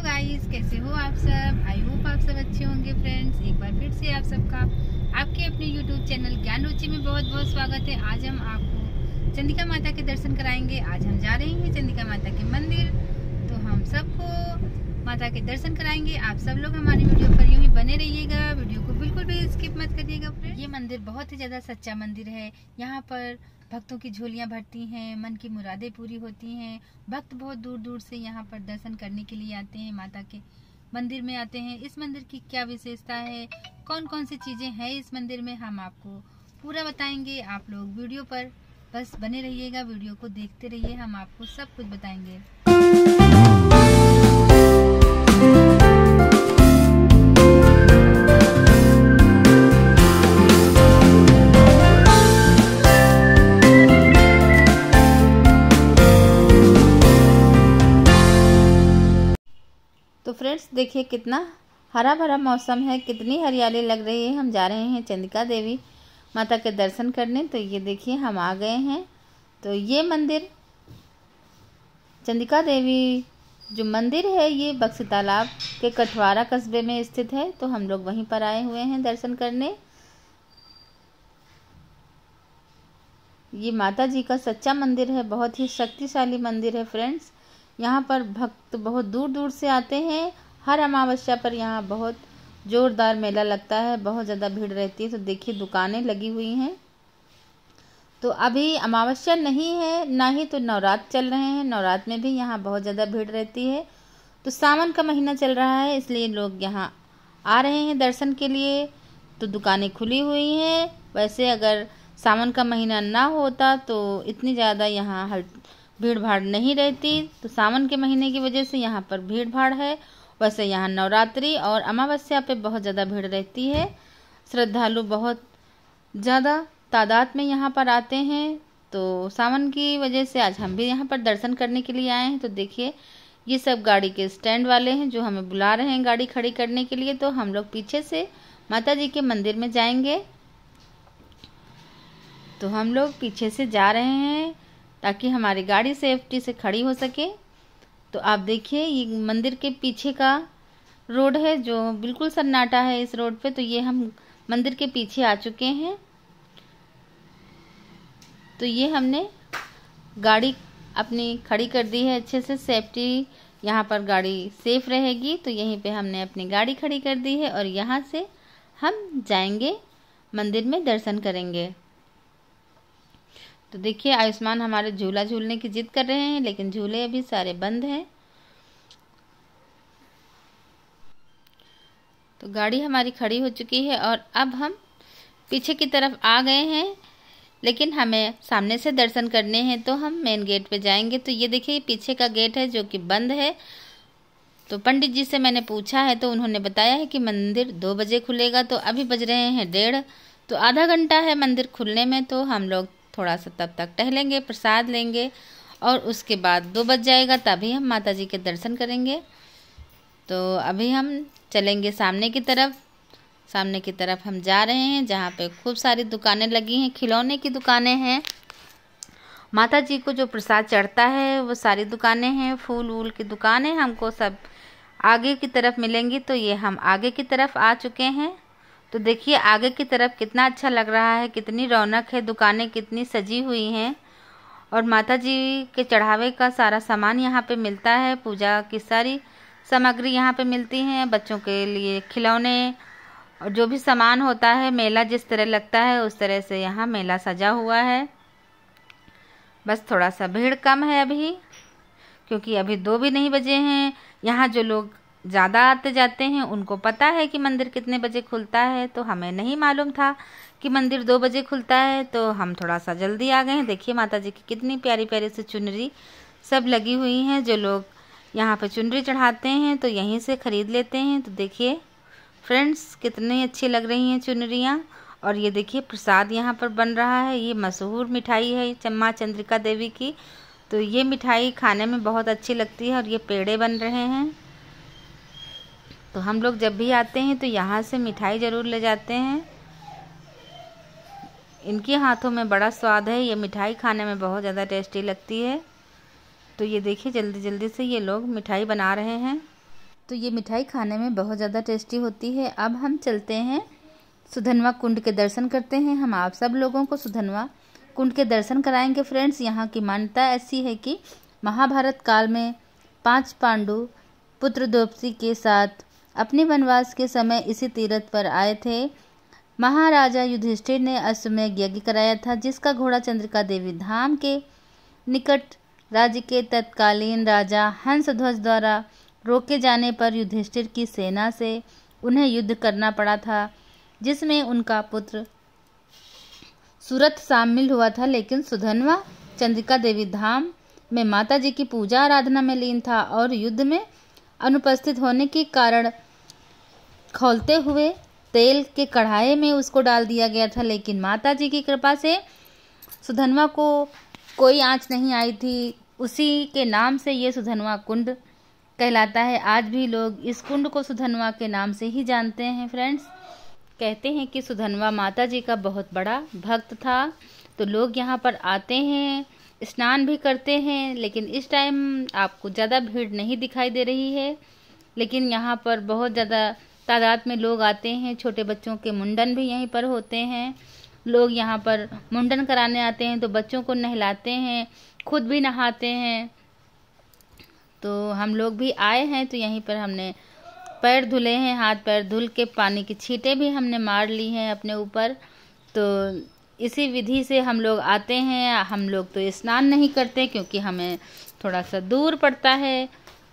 hello guys कैसे हो आप सब आई होप आप सब अच्छे होंगे फ्रेंड्स एक बार फिर से आप सबका आपके अपने यूट्यूब चैनल ज्ञान रुचि में बहुत बहुत स्वागत है आज हम आपको चंडिका माता के दर्शन कराएंगे आज हम जा रहे हैं चंडिका माता के मंदिर तो हम सबको माता के दर्शन कराएंगे आप सब लोग हमारी वीडियो पर यूँ ही बने रहिएगा वीडियो को बिल्कुल भी स्किप मत करिएगा ये मंदिर बहुत ही ज़्यादा सच्चा मंदिर है यहाँ पर भक्तों की झोलियाँ भरती हैं मन की मुरादें पूरी होती हैं भक्त बहुत दूर दूर से यहाँ पर दर्शन करने के लिए आते हैं माता के मंदिर में आते हैं इस मंदिर की क्या विशेषता है कौन कौन सी चीज़ें हैं इस मंदिर में हम आपको पूरा बताएंगे आप लोग वीडियो पर बस बने रहिएगा वीडियो को देखते रहिए हम आपको सब कुछ बताएंगे फ्रेंड्स देखिए कितना हरा भरा मौसम है कितनी हरियाली लग रही है हम जा रहे हैं चंदिका देवी माता के दर्शन करने तो ये देखिए हम आ गए हैं तो ये मंदिर चंदिका देवी जो मंदिर है ये बक्सी तालाब के कठवारा कस्बे में स्थित है तो हम लोग वहीं पर आए हुए हैं दर्शन करने ये माता जी का सच्चा मंदिर है बहुत ही शक्तिशाली मंदिर है फ्रेंड्स यहाँ पर भक्त बहुत दूर दूर से आते हैं हर अमावस्या पर यहाँ बहुत ज़ोरदार मेला लगता है बहुत ज़्यादा भीड़ रहती है तो देखिए दुकानें लगी हुई हैं तो अभी अमावस्या नहीं है ना ही तो नवरात्र चल रहे हैं नवरात्र में भी यहाँ बहुत ज़्यादा भीड़ रहती है तो सावन का महीना चल रहा है इसलिए लोग यहाँ आ रहे हैं दर्शन के लिए तो दुकानें खुली हुई हैं वैसे अगर सावन का महीना ना होता तो इतनी ज़्यादा यहाँ हल भीड़ भाड़ नहीं रहती तो सावन के महीने की वजह से यहाँ पर भीड़ भाड़ है वैसे यहाँ नवरात्रि और अमावस्या पे बहुत ज़्यादा भीड़ रहती है श्रद्धालु बहुत ज़्यादा तादाद में यहाँ पर आते हैं तो सावन की वजह से आज हम भी यहाँ पर दर्शन करने के लिए आए हैं तो देखिए ये सब गाड़ी के स्टैंड वाले हैं जो हमें बुला रहे हैं गाड़ी खड़ी करने के लिए तो हम लोग पीछे से माता जी के मंदिर में जाएंगे तो हम लोग पीछे से जा रहे हैं ताकि हमारी गाड़ी सेफ्टी से खड़ी हो सके तो आप देखिए ये मंदिर के पीछे का रोड है जो बिल्कुल सन्नाटा है इस रोड पे तो ये हम मंदिर के पीछे आ चुके हैं तो ये हमने गाड़ी अपनी खड़ी कर दी है अच्छे से सेफ्टी यहाँ पर गाड़ी सेफ रहेगी तो यहीं पे हमने अपनी गाड़ी खड़ी कर दी है और यहाँ से हम जाएंगे मंदिर में दर्शन करेंगे तो देखिए आयुष्मान हमारे झूला झूलने की जिद कर रहे हैं लेकिन झूले अभी सारे बंद हैं तो गाड़ी हमारी खड़ी हो चुकी है और अब हम पीछे की तरफ आ गए हैं लेकिन हमें सामने से दर्शन करने हैं तो हम मेन गेट पे जाएंगे तो ये देखिए पीछे का गेट है जो कि बंद है तो पंडित जी से मैंने पूछा है तो उन्होंने बताया है कि मंदिर दो बजे खुलेगा तो अभी बज रहे हैं डेढ़ तो आधा घंटा है मंदिर खुलने में तो हम लोग थोड़ा सा तब तक टहलेंगे प्रसाद लेंगे और उसके बाद दो बज जाएगा तभी हम माता जी के दर्शन करेंगे तो अभी हम चलेंगे सामने की तरफ सामने की तरफ हम जा रहे हैं जहाँ पे खूब सारी दुकानें लगी हैं खिलौने की दुकानें हैं माता जी को जो प्रसाद चढ़ता है वो सारी दुकानें हैं फूल वूल की दुकानें हमको सब आगे की तरफ मिलेंगी तो ये हम आगे की तरफ आ चुके हैं तो देखिए आगे की तरफ कितना अच्छा लग रहा है कितनी रौनक है दुकानें कितनी सजी हुई हैं और माता जी के चढ़ावे का सारा सामान यहाँ पे मिलता है पूजा की सारी सामग्री यहाँ पे मिलती हैं बच्चों के लिए खिलौने और जो भी सामान होता है मेला जिस तरह लगता है उस तरह से यहाँ मेला सजा हुआ है बस थोड़ा सा भीड़ कम है अभी क्योंकि अभी दो भी नहीं बजे हैं यहाँ जो लोग ज़्यादा आते जाते हैं उनको पता है कि मंदिर कितने बजे खुलता है तो हमें नहीं मालूम था कि मंदिर दो बजे खुलता है तो हम थोड़ा सा जल्दी आ गए हैं देखिए माता जी की कितनी प्यारी प्यारी से चुनरी सब लगी हुई हैं जो लोग यहाँ पर चुनरी चढ़ाते हैं तो यहीं से ख़रीद लेते हैं तो देखिए फ्रेंड्स कितनी अच्छी लग रही हैं चुनरियाँ और ये देखिए प्रसाद यहाँ पर बन रहा है ये मशहूर मिठाई है चम्मा चंद्रिका देवी की तो ये मिठाई खाने में बहुत अच्छी लगती है और ये पेड़े बन रहे हैं तो हम लोग जब भी आते हैं तो यहाँ से मिठाई ज़रूर ले जाते हैं इनके हाथों में बड़ा स्वाद है ये मिठाई खाने में बहुत ज़्यादा टेस्टी लगती है तो ये देखिए जल्दी जल्दी से ये लोग मिठाई बना रहे हैं तो ये मिठाई खाने में बहुत ज़्यादा टेस्टी होती है अब हम चलते हैं सुधनवा कुंड के दर्शन करते हैं हम आप सब लोगों को सुधनवा कुंड के दर्शन कराएंगे फ्रेंड्स यहाँ की मान्यता ऐसी है कि महाभारत काल में पांच पांडु पुत्र द्रौपदी के साथ अपने वनवास के समय इसी तीर्थ पर आए थे महाराजा युधिष्ठिर ने अश्वमेघ यज्ञ कराया था जिसका घोड़ा चंद्रिका देवी धाम के निकट राज्य के तत्कालीन राजा हंसध्वज द्वारा रोके जाने पर युधिष्ठिर की सेना से उन्हें युद्ध करना पड़ा था जिसमें उनका पुत्र सूरत शामिल हुआ था लेकिन सुधनवा चंद्रिका देवी धाम में माता जी की पूजा आराधना में लीन था और युद्ध में अनुपस्थित होने के कारण खोलते हुए तेल के कढ़ाई में उसको डाल दिया गया था लेकिन माता जी की कृपा से सुधनवा को कोई आँच नहीं आई थी उसी के नाम से ये सुधनवा कुंड कहलाता है आज भी लोग इस कुंड को सुधनवा के नाम से ही जानते हैं फ्रेंड्स कहते हैं कि सुधनवा माता जी का बहुत बड़ा भक्त था तो लोग यहाँ पर आते हैं स्नान भी करते हैं लेकिन इस टाइम आपको ज़्यादा भीड़ नहीं दिखाई दे रही है लेकिन यहाँ पर बहुत ज़्यादा तादाद में लोग आते हैं छोटे बच्चों के मुंडन भी यहीं पर होते हैं लोग यहाँ पर मुंडन कराने आते हैं तो बच्चों को नहलाते हैं खुद भी नहाते हैं तो हम लोग भी आए हैं तो यहीं पर हमने पैर धुले हैं हाथ पैर धुल के पानी की छीटें भी हमने मार ली हैं अपने ऊपर तो इसी विधि से हम लोग आते हैं हम लोग तो स्नान नहीं करते क्योंकि हमें थोड़ा सा दूर पड़ता है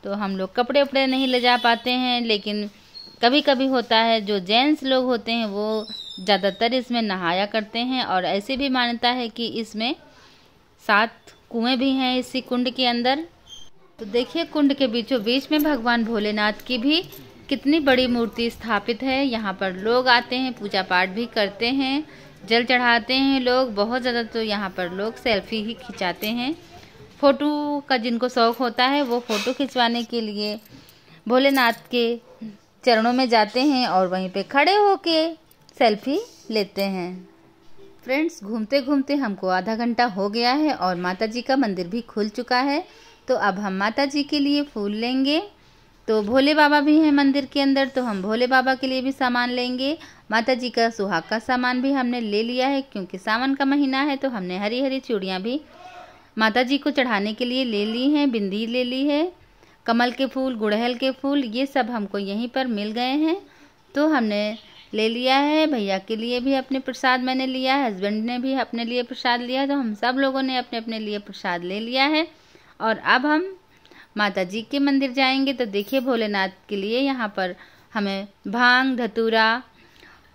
तो हम लोग कपड़े उपड़े नहीं ले जा पाते हैं लेकिन कभी कभी होता है जो जेंट्स लोग होते हैं वो ज़्यादातर इसमें नहाया करते हैं और ऐसे भी मान्यता है कि इसमें सात कुएं भी हैं इसी कुंड के अंदर तो देखिए कुंड के बीचों बीच में भगवान भोलेनाथ की भी कितनी बड़ी मूर्ति स्थापित है यहाँ पर लोग आते हैं पूजा पाठ भी करते हैं जल चढ़ाते हैं लोग बहुत ज़्यादा तो यहाँ पर लोग सेल्फी ही खिंचाते हैं फ़ोटो का जिनको शौक़ होता है वो फ़ोटो खिंचवाने के लिए भोलेनाथ के चरणों में जाते हैं और वहीं पे खड़े होके सेल्फी लेते हैं फ्रेंड्स घूमते घूमते हमको आधा घंटा हो गया है और माता जी का मंदिर भी खुल चुका है तो अब हम माता जी के लिए फूल लेंगे तो भोले बाबा भी हैं मंदिर के अंदर तो हम भोले बाबा के लिए भी सामान लेंगे माता जी का सुहाग का सामान भी हमने ले लिया है क्योंकि सावन का महीना है तो हमने हरी हरी चूड़ियाँ भी माता जी को चढ़ाने के लिए ले ली हैं बिंदी ले ली है कमल के फूल गुड़हल के फूल ये सब हमको यहीं पर मिल गए हैं तो हमने ले लिया है भैया के लिए भी अपने प्रसाद मैंने लिया है हस्बैंड ने भी अपने लिए प्रसाद लिया तो हम सब लोगों ने अपने अपने लिए प्रसाद ले लिया है और अब हम माता जी के मंदिर जाएंगे तो देखिए भोलेनाथ के लिए यहाँ पर हमें भांग धतूरा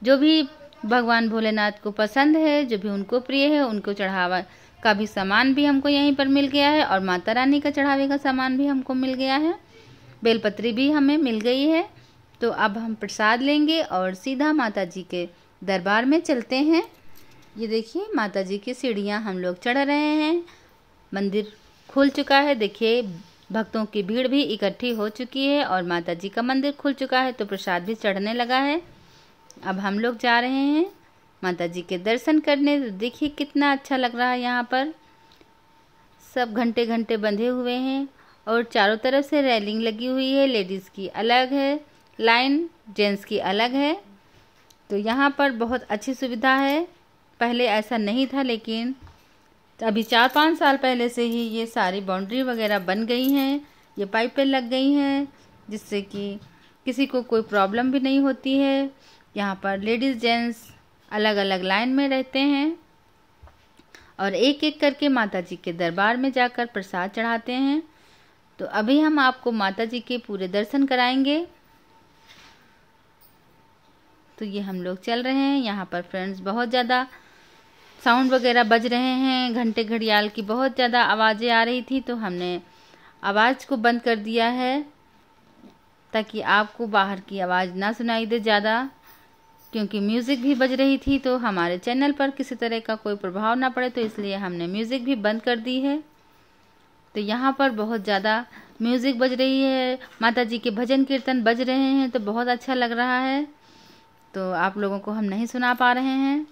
जो भी भगवान भोलेनाथ को पसंद है जो भी उनको प्रिय है उनको चढ़ावा का भी सामान भी हमको यहीं पर मिल गया है और माता रानी का चढ़ावे का सामान भी हमको मिल गया है बेलपत्री भी हमें मिल गई है तो अब हम प्रसाद लेंगे और सीधा माता जी के दरबार में चलते हैं ये देखिए माता जी की सीढ़ियाँ हम लोग चढ़ रहे हैं मंदिर खुल चुका है देखिए भक्तों की भीड़ भी इकट्ठी हो चुकी है और माता जी का मंदिर खुल चुका है तो प्रसाद भी चढ़ने लगा है अब हम लोग जा रहे हैं माता जी के दर्शन करने तो देखिए कितना अच्छा लग रहा है यहाँ पर सब घंटे घंटे बंधे हुए हैं और चारों तरफ से रेलिंग लगी हुई है लेडीज़ की अलग है लाइन जेंट्स की अलग है तो यहाँ पर बहुत अच्छी सुविधा है पहले ऐसा नहीं था लेकिन अभी चार पाँच साल पहले से ही ये सारी बाउंड्री वगैरह बन गई हैं ये पाइपें लग गई हैं जिससे कि किसी को कोई प्रॉब्लम भी नहीं होती है यहाँ पर लेडीज़ जेंट्स अलग अलग लाइन में रहते हैं और एक एक करके माता जी के दरबार में जाकर प्रसाद चढ़ाते हैं तो अभी हम आपको माता जी के पूरे दर्शन कराएंगे तो ये हम लोग चल रहे हैं यहाँ पर फ्रेंड्स बहुत ज़्यादा साउंड वगैरह बज रहे हैं घंटे घड़ियाल की बहुत ज़्यादा आवाज़ें आ रही थी तो हमने आवाज़ को बंद कर दिया है ताकि आपको बाहर की आवाज़ ना सुनाई दे ज़्यादा क्योंकि म्यूज़िक भी बज रही थी तो हमारे चैनल पर किसी तरह का कोई प्रभाव ना पड़े तो इसलिए हमने म्यूज़िक भी बंद कर दी है तो यहाँ पर बहुत ज़्यादा म्यूज़िक बज रही है माता जी के भजन कीर्तन बज रहे हैं तो बहुत अच्छा लग रहा है तो आप लोगों को हम नहीं सुना पा रहे हैं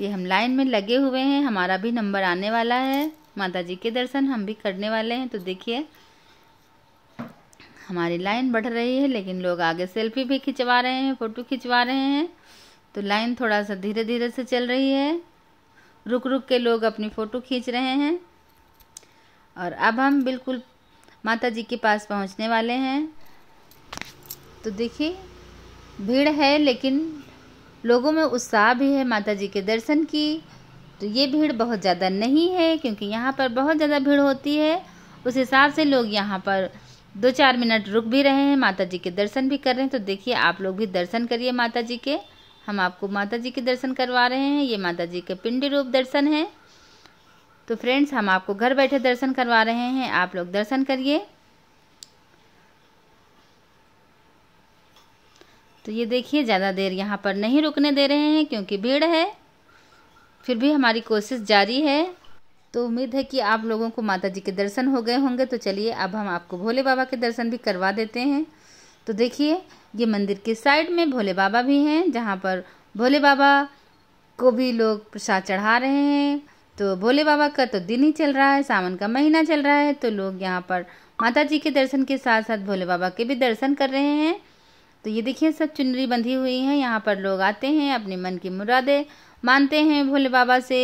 ये हम लाइन में लगे हुए हैं हमारा भी नंबर आने वाला है माता जी के दर्शन हम भी करने वाले हैं तो देखिए हमारी लाइन बढ़ रही है लेकिन लोग आगे सेल्फी भी खिंचवा रहे हैं फ़ोटो खिंचवा रहे हैं तो लाइन थोड़ा सा धीरे धीरे से चल रही है रुक रुक के लोग अपनी फ़ोटो खींच रहे हैं और अब हम बिल्कुल माता जी के पास पहुंचने वाले हैं तो देखिए भीड़ है लेकिन लोगों में उत्साह भी है माता जी के दर्शन की तो ये भीड़ बहुत ज़्यादा नहीं है क्योंकि यहाँ पर बहुत ज़्यादा भीड़ होती है उस हिसाब से लोग यहाँ पर दो चार मिनट रुक भी रहे हैं माता जी के दर्शन भी कर रहे हैं तो देखिए आप लोग भी दर्शन करिए माता जी के हम आपको माता जी के दर्शन करवा रहे हैं ये माता जी के पिंडी रूप दर्शन है तो फ्रेंड्स हम आपको घर बैठे दर्शन करवा रहे हैं आप लोग दर्शन करिए तो ये देखिए ज़्यादा देर यहाँ पर नहीं रुकने दे रहे हैं क्योंकि भीड़ है फिर भी हमारी कोशिश जारी है तो उम्मीद है कि आप लोगों को माता जी के दर्शन हो गए होंगे तो चलिए अब हम आपको भोले बाबा के दर्शन भी करवा देते हैं तो देखिए ये मंदिर के साइड में भोले बाबा भी हैं जहाँ पर भोले बाबा को भी लोग प्रसाद चढ़ा रहे हैं तो भोले बाबा का तो दिन ही चल रहा है सावन का महीना चल रहा है तो लोग यहाँ पर माता जी के दर्शन के साथ साथ भोले बाबा के भी दर्शन कर रहे हैं तो ये देखिए सब चुनरी बंधी हुई हैं यहाँ पर लोग आते हैं अपने मन की मुरादें बांधते हैं भोले बाबा से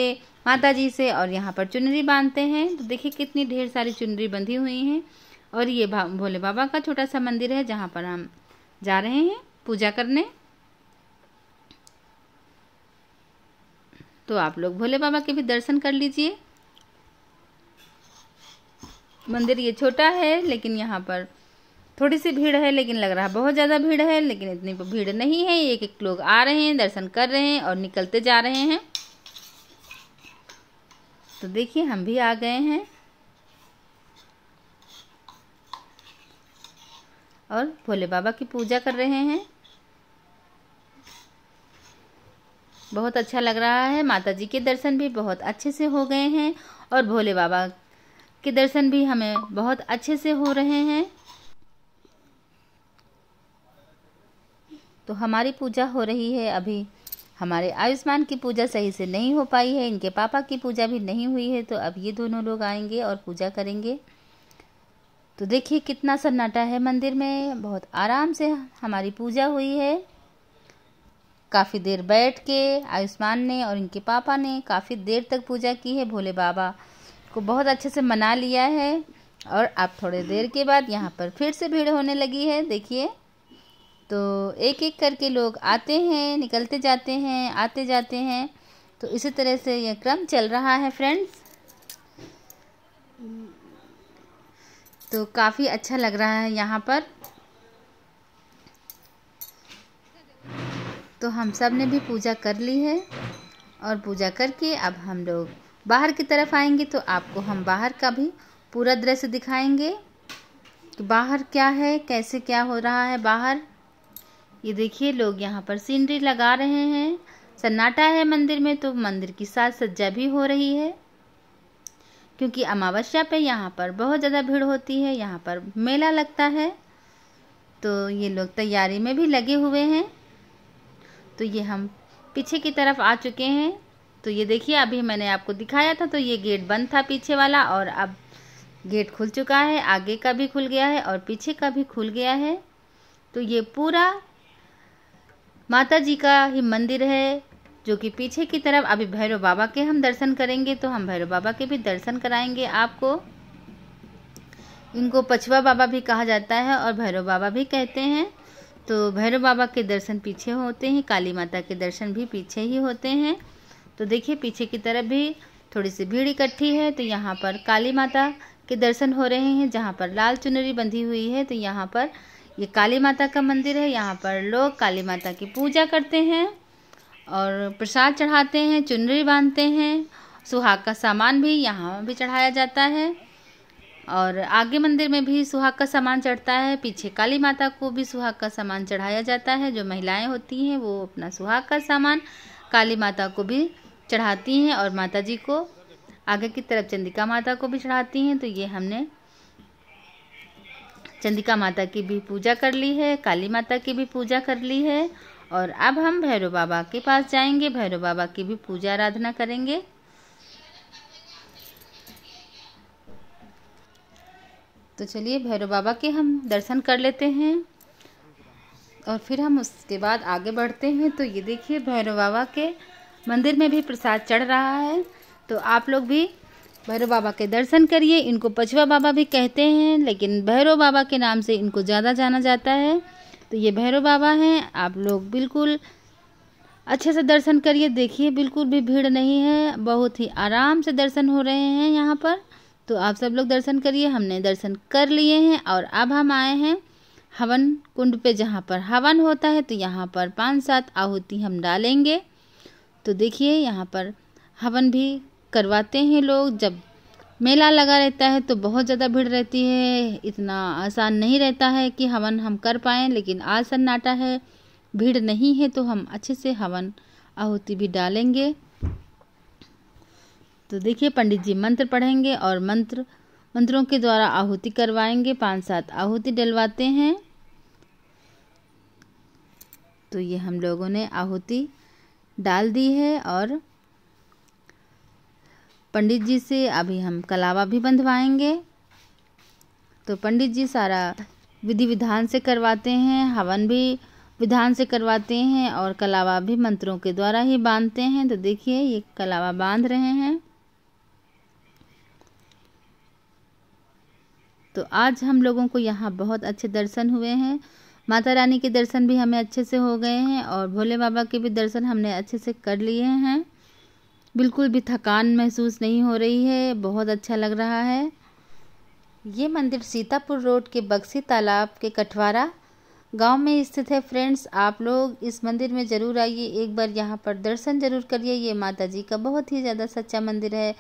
माता जी से और यहाँ पर चुनरी बांधते हैं तो देखिए कितनी ढेर सारी चुनरी बंधी हुई हैं और ये भोले बाबा का छोटा सा मंदिर है जहाँ पर हम जा रहे हैं पूजा करने तो आप लोग भोले बाबा के भी दर्शन कर लीजिए मंदिर ये छोटा है लेकिन यहाँ पर थोड़ी सी भीड़ है लेकिन लग रहा है बहुत ज़्यादा भीड़ है लेकिन इतनी भीड़ नहीं है एक एक लोग आ रहे हैं दर्शन कर रहे हैं और निकलते जा रहे हैं तो देखिए हम भी आ गए हैं और भोले बाबा की पूजा कर रहे हैं बहुत अच्छा लग रहा है माता जी के दर्शन भी बहुत अच्छे से हो गए हैं और भोले बाबा के दर्शन भी हमें बहुत अच्छे से हो रहे हैं तो हमारी पूजा हो रही है अभी हमारे आयुष्मान की पूजा सही से नहीं हो पाई है इनके पापा की पूजा भी नहीं हुई है तो अब ये दोनों लोग आएंगे और पूजा करेंगे तो देखिए कितना सन्नाटा है मंदिर में बहुत आराम से हमारी पूजा हुई है काफ़ी देर बैठ के आयुष्मान ने और इनके पापा ने काफ़ी देर तक पूजा की है भोले बाबा को बहुत अच्छे से मना लिया है और अब थोड़ी देर के बाद यहाँ पर फिर से भीड़ होने लगी है देखिए तो एक एक करके लोग आते हैं निकलते जाते हैं आते जाते हैं तो इसी तरह से यह क्रम चल रहा है फ्रेंड्स तो काफ़ी अच्छा लग रहा है यहाँ पर तो हम सब ने भी पूजा कर ली है और पूजा करके अब हम लोग बाहर की तरफ आएंगे तो आपको हम बाहर का भी पूरा दृश्य दिखाएंगे कि बाहर क्या है कैसे क्या हो रहा है बाहर ये देखिए लोग यहाँ पर सीनरी लगा रहे हैं सन्नाटा है मंदिर में तो मंदिर की साज सज्जा भी हो रही है क्योंकि अमावस्या पे यहाँ पर बहुत ज़्यादा भीड़ होती है यहाँ पर मेला लगता है तो ये लोग तैयारी में भी लगे हुए हैं तो ये हम पीछे की तरफ आ चुके हैं तो ये देखिए अभी मैंने आपको दिखाया था तो ये गेट बंद था पीछे वाला और अब गेट खुल चुका है आगे का भी खुल गया है और पीछे का भी खुल गया है तो ये पूरा माता जी का ही मंदिर है जो कि पीछे की तरफ अभी भैरव बाबा के हम दर्शन करेंगे तो हम भैरव बाबा के भी दर्शन कराएंगे आपको इनको पछवा बाबा भी कहा जाता है और भैरव बाबा भी कहते हैं तो भैरव बाबा के दर्शन पीछे होते हैं काली माता के दर्शन भी पीछे ही होते हैं तो देखिए पीछे की तरफ भी थोड़ी सी भीड़ इकट्ठी है तो यहाँ पर काली माता के दर्शन हो रहे हैं जहाँ पर लाल चुनरी बंधी हुई है तो यहाँ पर ये काली माता का मंदिर है यहाँ पर लोग काली माता की पूजा करते हैं और प्रसाद चढ़ाते हैं चुनरी बांधते हैं सुहाग का सामान भी यहाँ भी चढ़ाया जाता है और आगे मंदिर में भी सुहाग का सामान चढ़ता है पीछे काली माता को भी सुहाग का सामान चढ़ाया जाता है जो महिलाएं होती हैं वो अपना सुहाग का सामान काली माता को भी चढ़ाती हैं और माता जी को आगे की तरफ चंदिका माता को भी चढ़ाती हैं तो ये हमने चंदिका माता की भी पूजा कर ली है काली माता की भी पूजा कर ली है और अब हम भैरव बाबा के पास जाएंगे भैरव बाबा की भी पूजा आराधना करेंगे तो चलिए भैरव बाबा के हम दर्शन कर लेते हैं और फिर हम उसके बाद आगे बढ़ते हैं तो ये देखिए भैरव बाबा के मंदिर में भी प्रसाद चढ़ रहा है तो आप लोग भी भैरव बाबा के दर्शन करिए इनको पछुआ बाबा भी कहते हैं लेकिन भैरव बाबा के नाम से इनको ज़्यादा जाना जाता है तो ये भैरव बाबा हैं आप लोग बिल्कुल अच्छे से दर्शन करिए देखिए बिल्कुल भी भीड़ नहीं है बहुत ही आराम से दर्शन हो रहे हैं यहाँ पर तो आप सब लोग दर्शन करिए हमने दर्शन कर लिए हैं और अब हम आए हैं हवन कुंड पे जहाँ पर हवन होता है तो यहाँ पर पाँच सात आहुति हम डालेंगे तो देखिए यहाँ पर हवन भी करवाते हैं लोग जब मेला लगा रहता है तो बहुत ज़्यादा भीड़ रहती है इतना आसान नहीं रहता है कि हवन हम कर पाएँ लेकिन आज सन्नाटा है भीड़ नहीं है तो हम अच्छे से हवन आहुति भी डालेंगे तो देखिए पंडित जी मंत्र पढ़ेंगे और मंत्र मंत्रों के द्वारा आहुति करवाएंगे पांच सात आहुति डलवाते हैं तो ये हम लोगों ने आहुति डाल दी है और पंडित जी से अभी हम कलावा भी बंधवाएंगे तो पंडित जी सारा विधि विधान से करवाते हैं हवन भी विधान से करवाते हैं और कलावा भी मंत्रों के द्वारा ही बांधते हैं तो देखिए ये कलावा बांध रहे हैं तो आज हम लोगों को यहाँ बहुत अच्छे दर्शन हुए हैं माता रानी के दर्शन भी हमें अच्छे से हो गए हैं और भोले बाबा के भी दर्शन हमने अच्छे से कर लिए हैं बिल्कुल भी थकान महसूस नहीं हो रही है बहुत अच्छा लग रहा है ये मंदिर सीतापुर रोड के बक्सी तालाब के कठवारा गांव में स्थित है फ्रेंड्स आप लोग इस मंदिर में ज़रूर आइए एक बार यहाँ पर दर्शन जरूर करिए ये माता जी का बहुत ही ज़्यादा सच्चा मंदिर है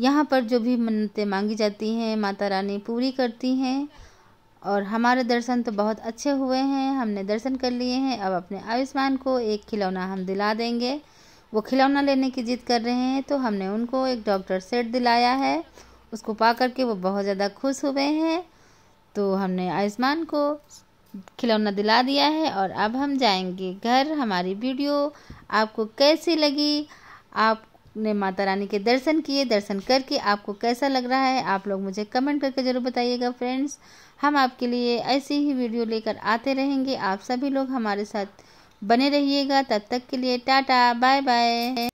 यहाँ पर जो भी मन्नतें मांगी जाती हैं माता रानी पूरी करती हैं और हमारे दर्शन तो बहुत अच्छे हुए हैं हमने दर्शन कर लिए हैं अब अपने आयुष्मान को एक खिलौना हम दिला देंगे वो खिलौना लेने की जिद कर रहे हैं तो हमने उनको एक डॉक्टर सेट दिलाया है उसको पा करके वो बहुत ज़्यादा खुश हुए हैं तो हमने आयुष्मान को खिलौना दिला दिया है और अब हम जाएंगे घर हमारी वीडियो आपको कैसी लगी आपने माता रानी के दर्शन किए दर्शन करके आपको कैसा लग रहा है आप लोग मुझे कमेंट करके ज़रूर बताइएगा फ्रेंड्स हम आपके लिए ऐसी ही वीडियो लेकर आते रहेंगे आप सभी लोग हमारे साथ बने रहिएगा तब तक के लिए टाटा बाय बाय